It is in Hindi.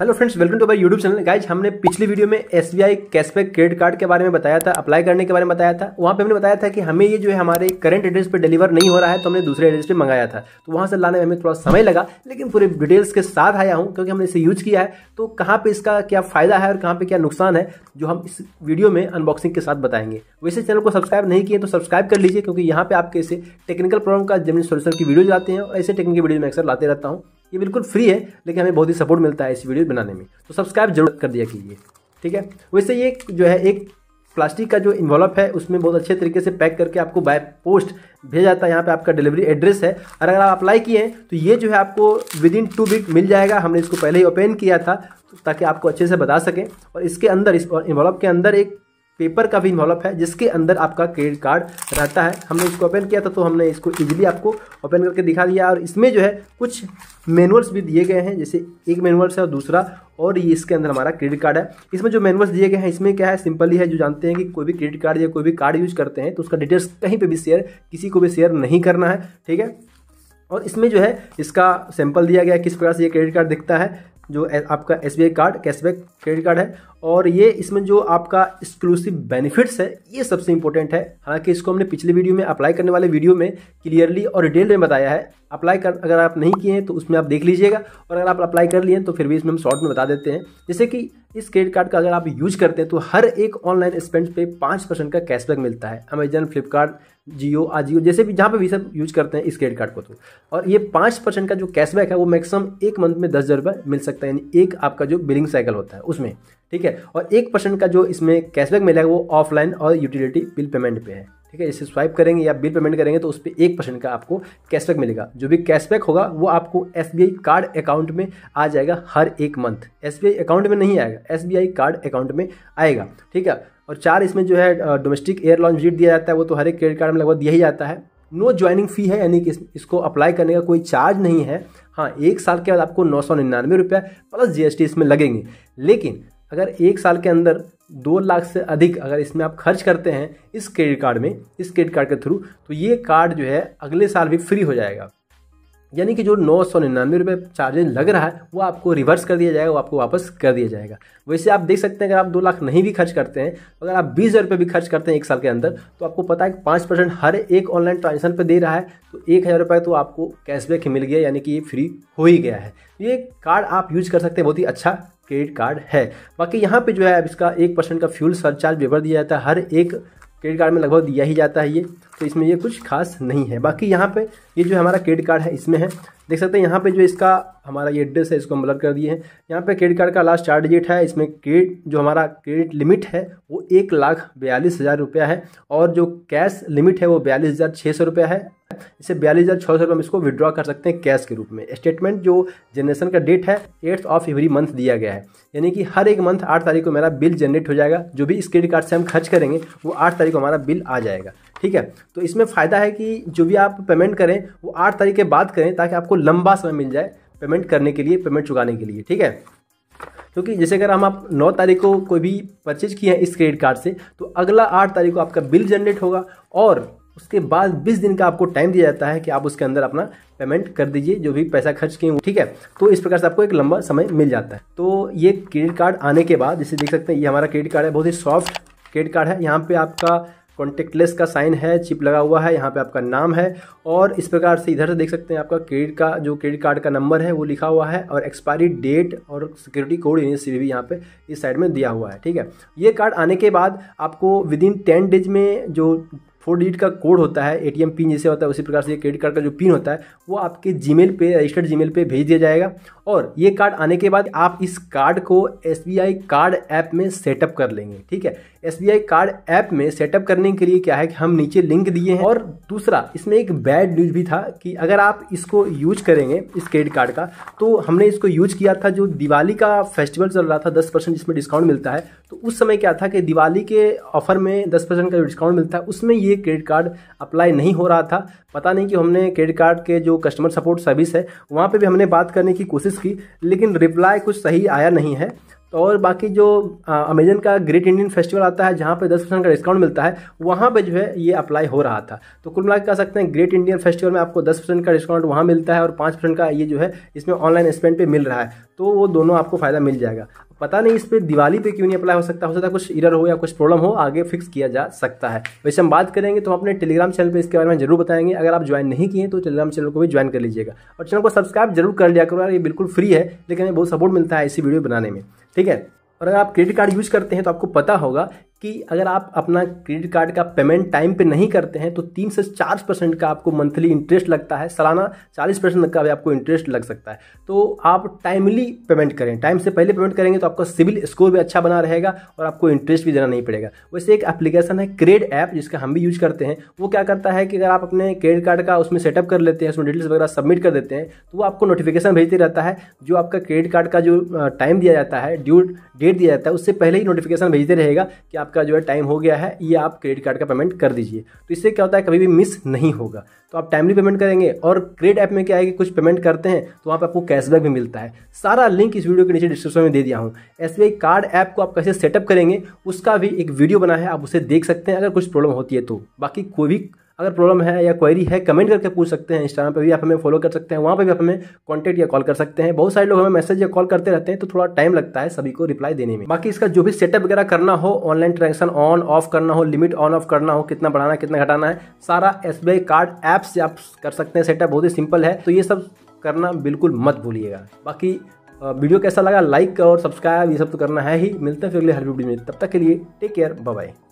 hello friends welcome to my YouTube channel guys हमने पिछली वीडियो में S B I cashback credit card के बारे में बताया था अप्लाई करने के बारे में बताया था वहाँ पे हमने बताया था कि हमें ये जो है हमारे करंट एड्रेस पे डिलीवर नहीं हो रहा है तो हमने दूसरे एड्रेस पे मंगाया था तो वहाँ से लाने में हमें थोड़ा समय लगा लेकिन पूरे डिटेल्स के साथ आया हूँ क्योंकि हमने इसे यूज किया है तो कहाँ पर इसका क्या फायदा है और कहाँ पर क्या नुकसान है जो हम इस वीडियो में अनबॉक्सिंग के साथ बताएंगे वैसे चैनल को सब्सक्राइब नहीं किए तो सब्सक्राइब कर लीजिए क्योंकि यहाँ पर आपके इसे टेक्निकल प्रॉब्लम का जमीन सोल्यूशन की वीडियो लाते हैं और ऐसे टेक्निकल वीडियो में अक्सर लाते रहता हूँ ये बिल्कुल फ्री है लेकिन हमें बहुत ही सपोर्ट मिलता है इस वीडियो बनाने में तो सब्सक्राइब जरूर कर दिया कीजिए ठीक है वैसे ये जो है एक प्लास्टिक का जो इन्वॉल्व है उसमें बहुत अच्छे तरीके से पैक करके आपको बाय पोस्ट भेजा जाता है यहाँ पे आपका डिलीवरी एड्रेस है और अगर आप अप्लाई किए हैं तो ये जो है आपको विद इन टू वीक मिल जाएगा हमने इसको पहले ही ओपन किया था ताकि आपको अच्छे से बता सकें और इसके अंदर इस इन्वॉल्व के अंदर एक पेपर का भी इन्वॉल्व है जिसके अंदर आपका क्रेडिट कार्ड रहता है हमने इसको ओपन किया था तो हमने इसको इजीली आपको ओपन करके दिखा दिया और इसमें जो है कुछ मैनुअल्स भी दिए गए हैं जैसे एक मैनुअल्स है और दूसरा और ये इसके अंदर हमारा क्रेडिट कार्ड है इसमें जो मैनुअल्स दिए गए हैं इसमें क्या है सिंपली है जो जानते हैं कि कोई भी क्रेडिट कार्ड या कोई भी कार्ड यूज करते हैं तो उसका डिटेल्स कहीं पर भी शेयर किसी को भी शेयर नहीं करना है ठीक है और इसमें जो है इसका सैंपल दिया गया है किस प्रकार से ये क्रेडिट कार्ड दिखता है जो आपका S card cashback credit card है और ये इसमें जो आपका एक्सक्लूसिव बेनिफिट्स है ये सबसे इंपॉर्टेंट है हालांकि इसको हमने पिछले वीडियो में अप्लाई करने वाले वीडियो में क्लियरली और डिटेल में बताया है अप्लाई कर अगर आप नहीं किए हैं तो उसमें आप देख लीजिएगा और अगर आप अप्लाई कर लिए तो फिर भी इसमें हम शॉर्ट में बता देते हैं जैसे कि इस क्रेडिट कार्ड का अगर आप यूज करते हैं तो हर एक ऑनलाइन स्पेंड पे पाँच परसेंट का कैशबैक मिलता है अमेजन फ्लिपकार्ट जियो आजियो जैसे भी जहाँ पे भी सब यूज करते हैं इस क्रेडिट कार्ड को तो और ये पाँच परसेंट का जो कैशबैक है वो मैक्सिमम एक मंथ में दस हज़ार रुपये मिल सकता है यानी एक आपका जो बिलिंग साइकिल होता है उसमें ठीक है और एक परसेंट का जो इसमें कैशबैक मिलेगा वो ऑफलाइन और यूटिलिटी बिल पेमेंट पे है ठीक है जैसे स्वाइप करेंगे या बिल पेमेंट करेंगे तो उस पर एक परसेंट का आपको कैशबैक मिलेगा जो भी कैशबैक होगा वो आपको एस कार्ड अकाउंट में आ जाएगा हर एक मंथ एस अकाउंट में नहीं आएगा एस कार्ड अकाउंट में आएगा ठीक है और चार इसमें जो है डोमेस्टिक एयर लॉन्च रेट दिया जाता है वो तो हर एक क्रेडिट कार्ड में लगभग दिया ही जाता है नो ज्वाइनिंग फ़ी है यानी कि इसको अप्लाई करने का कोई चार्ज नहीं है हाँ एक साल के बाद आपको नौ सौ निन्यानवे रुपया प्लस जीएसटी इसमें लगेंगे लेकिन अगर एक साल के अंदर दो लाख से अधिक अगर इसमें आप खर्च करते हैं इस क्रेडिट कार्ड में इस क्रेडिट कार्ड के थ्रू तो ये कार्ड जो है अगले साल भी फ्री हो जाएगा यानी कि जो नौ सौ निन्यानवे रुपये चार्जेज लग रहा है वो आपको रिवर्स कर दिया जाएगा वो आपको वापस कर दिया जाएगा वैसे आप देख सकते हैं अगर आप दो लाख नहीं भी खर्च करते हैं अगर आप बीस हज़ार रुपये भी खर्च करते हैं एक साल के अंदर तो आपको पता है कि पाँच परसेंट हर एक ऑनलाइन ट्रांजेक्शन पर दे रहा है तो एक हज़ार रुपये तो आपको कैशबैक मिल गया यानी कि ये फ्री हो ही गया है ये कार्ड आप यूज कर सकते हैं बहुत ही अच्छा क्रेडिट कार्ड है बाकी यहाँ पे जो है अब इसका एक परसेंट का फ्यूल सरचार्ज वेवर दिया जाता है हर एक क्रेडिट कार्ड में लगभग दिया ही जाता है ये तो इसमें ये कुछ खास नहीं है बाकी यहाँ पे ये जो हमारा क्रेडिट कार्ड है इसमें है देख सकते हैं यहाँ पे जो इसका हमारा ये एड्रेस है इसको हम ब्लर कर दिए हैं यहाँ पे क्रेडिट कार्ड का लास्ट चार डिजिट है इसमें क्रेडिट जो हमारा क्रेडिट लिमिट है वो एक लाख बयालीस हज़ार रुपया है और जो कैश लिमिट है वो बयालीस हज़ार छः सौ रुपया है इसे बयालीस हज़ार छः सौ रुपये हम इसको विड्रॉ कर सकते हैं कैश के रूप में स्टेटमेंट जो जनरेशन का डेट है एट्थ ऑफ एवरी मंथ दिया गया है यानी कि हर एक मंथ आठ तारीख को मेरा बिल जनरेट हो जाएगा जो भी इस क्रेडिट कार्ड से हम खर्च करेंगे वो आठ तारीख को हमारा बिल आ जाएगा ठीक है तो इसमें फ़ायदा है कि जो भी आप पेमेंट करें वो आठ तारीख के बाद करें ताकि आपको लंबा समय मिल जाए पेमेंट करने के लिए पेमेंट चुकाने के लिए ठीक है क्योंकि जैसे अगर हम आप नौ तारीख को कोई भी परचेज किए हैं इस क्रेडिट कार्ड से तो अगला आठ तारीख को आपका बिल जनरेट होगा और उसके बाद बीस दिन का आपको टाइम दिया जाता है कि आप उसके अंदर अपना पेमेंट कर दीजिए जो भी पैसा खर्च किए ठीक है तो इस प्रकार से आपको एक लंबा समय मिल जाता है तो ये क्रेडिट कार्ड आने के बाद जैसे देख सकते हैं ये हमारा क्रेडिट कार्ड है बहुत ही सॉफ्ट क्रेडिट कार्ड है यहाँ पर आपका कॉन्टेक्टलेस का साइन है चिप लगा हुआ है यहाँ पे आपका नाम है और इस प्रकार से इधर से देख सकते हैं आपका क्रेडिट का जो क्रेडिट कार्ड का नंबर है वो लिखा हुआ है और एक्सपायरी डेट और सिक्योरिटी कोड सी भी यहाँ पे इस साइड में दिया हुआ है ठीक है ये कार्ड आने के बाद आपको विद इन टेन डेज में जो फोर डिजिट का कोड होता है एटीएम पिन जैसे होता है उसी प्रकार से ये क्रेडिट कार्ड का जो पिन होता है वो आपके जीमेल पे रजिस्टर्ड जीमेल पे भेज दिया जाएगा और ये कार्ड आने के बाद आप इस कार्ड को एस कार्ड ऐप में सेटअप कर लेंगे ठीक है एस कार्ड ऐप में सेटअप करने के लिए क्या है कि हम नीचे लिंक दिए हैं और दूसरा इसमें एक बैड न्यूज भी था कि अगर आप इसको यूज करेंगे इस क्रेडिट कार्ड का तो हमने इसको यूज किया था जो दिवाली का फेस्टिवल चल रहा था दस परसेंट जिसमें डिस्काउंट मिलता है तो उस समय क्या था कि दिवाली के ऑफर में दस परसेंट का जो डिस्काउंट मिलता है उसमें ये लिए क्रेडिट कार्ड अप्लाई नहीं हो रहा था पता नहीं कि हमने क्रेडिट कार्ड के जो कस्टमर सपोर्ट सर्विस है वहाँ पे भी हमने बात करने की कोशिश की लेकिन रिप्लाई कुछ सही आया नहीं है तो और बाकी जो अमेजन का ग्रेट इंडियन फेस्टिवल आता है जहाँ पे दस परसेंट का डिस्काउंट मिलता है वहाँ पे जो है ये अप्लाई हो रहा था तो कुल मिला कह सकते हैं ग्रेट इंडियन फेस्टिवल में आपको दस परसेंट का डिस्काउंट वहाँ मिलता है और 5 परसेंट का ये जो है इसमें ऑनलाइन स्पेंड पे मिल रहा है तो वो दोनों आपको फ़ायदा मिल जाएगा पता नहीं इस पर दिवाली पे क्यों नहीं अप्लाई हो सकता हो सकता है कुछ इरर हो या कुछ प्रॉब्लम हो आगे फिक्स किया जा सकता है वैसे हम बात करेंगे तो हम अपने टेलीग्राम चैनल पर इसके बारे में जरूर बताएंगे अगर आप ज्वाइन नहीं किए तो टेलीग्राम चैनल को भी ज्वाइन कर लीजिएगा और चैनल को सब्सक्राइब जरूर कर लिया करो ये बिल्कुल फ्री है लेकिन हमें बहुत सपोर्ट मिलता है ऐसी वीडियो बनाने में ठीक है और अगर आप क्रेडिट कार्ड यूज़ करते हैं तो आपको पता होगा कि अगर आप अपना क्रेडिट कार्ड का पेमेंट टाइम पे नहीं करते हैं तो तीन से चार परसेंट का आपको मंथली इंटरेस्ट लगता है सालाना चालीस परसेंट का भी आपको इंटरेस्ट लग सकता है तो आप टाइमली पेमेंट करें टाइम से पहले पेमेंट करेंगे तो आपका सिविल स्कोर भी अच्छा बना रहेगा और आपको इंटरेस्ट भी देना नहीं पड़ेगा वैसे एक एप्लीकेशन है क्रेड ऐप जिसका हम भी यूज करते हैं वो क्या करता है कि अगर आप अपने क्रेडिट कार्ड का उसमें सेटअप कर लेते हैं उसमें डिटेल्स वगैरह सबमिट कर देते हैं तो वो आपको नोटिफिकेशन भेजते रहता है जो आपका क्रेडिट कार्ड का जो टाइम दिया जाता है ड्यू डेट दिया जाता है उससे पहले ही नोटिफिकेशन भेजते रहेगा कि आप आपका जो है टाइम हो गया है ये आप क्रेडिट कार्ड का पेमेंट कर दीजिए तो इससे क्या होता है कभी भी मिस नहीं होगा तो आप टाइमली पेमेंट करेंगे और क्रेडिट ऐप में क्या है कि कुछ पेमेंट करते हैं तो वहाँ पर आपको कैशबैक भी मिलता है सारा लिंक इस वीडियो के नीचे डिस्क्रिप्शन में दे दिया हूँ एस कार्ड ऐप को आप कैसे सेटअप करेंगे उसका भी एक वीडियो बना है आप उसे देख सकते हैं अगर कुछ प्रॉब्लम होती है तो बाकी कोई भी अगर प्रॉब्लम है या क्वेरी है कमेंट करके पूछ सकते हैं इंस्टाग्राम पर भी आप हमें फॉलो कर सकते हैं वहाँ पर भी आप हमें कॉन्टैक्ट या कॉल कर सकते हैं बहुत सारे लोग हमें मैसेज या कॉल करते रहते हैं तो थोड़ा टाइम लगता है सभी को रिप्लाई देने में बाकी इसका जो भी सेटअप वगैरह करना हो ऑनलाइन ट्रांजेक्शन ऑन ऑफ करना हो लिमिट ऑन ऑफ करना हो कितना बढ़ाना कितना घटाना है सारा एस कार्ड ऐप से आप कर सकते हैं सेटअप बहुत ही सिंपल है तो ये सब करना बिल्कुल मत भूलिएगा बाकी वीडियो कैसा लगा लाइक और सब्सक्राइब ये सब तो करना है ही मिलते हैं फिर अगले हर वीडियो में तब तक के लिए टेक केयर बाय